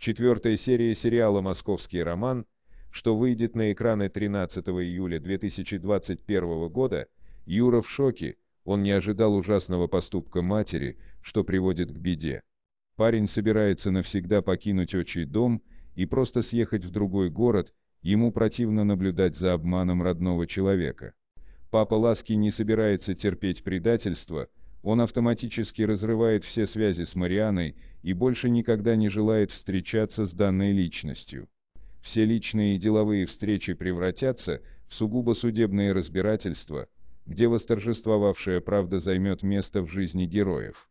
в четвертой серии сериала «Московский роман», что выйдет на экраны 13 июля 2021 года, Юра в шоке, он не ожидал ужасного поступка матери, что приводит к беде. Парень собирается навсегда покинуть отчий дом и просто съехать в другой город, ему противно наблюдать за обманом родного человека. Папа Ласки не собирается терпеть предательство – он автоматически разрывает все связи с Марианой и больше никогда не желает встречаться с данной личностью. Все личные и деловые встречи превратятся в сугубо судебные разбирательства, где восторжествовавшая правда займет место в жизни героев.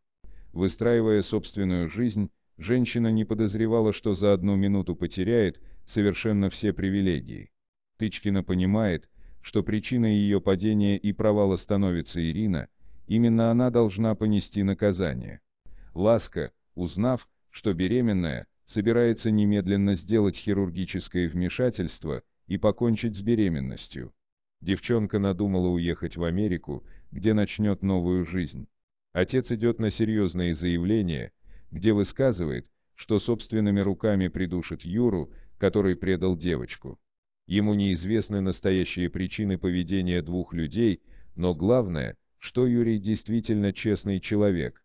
Выстраивая собственную жизнь, женщина не подозревала, что за одну минуту потеряет совершенно все привилегии. Тычкина понимает, что причиной ее падения и провала становится Ирина – Именно она должна понести наказание. Ласка, узнав, что беременная, собирается немедленно сделать хирургическое вмешательство и покончить с беременностью. Девчонка надумала уехать в Америку, где начнет новую жизнь. Отец идет на серьезные заявления, где высказывает, что собственными руками придушит Юру, который предал девочку. Ему неизвестны настоящие причины поведения двух людей, но главное – что Юрий действительно честный человек.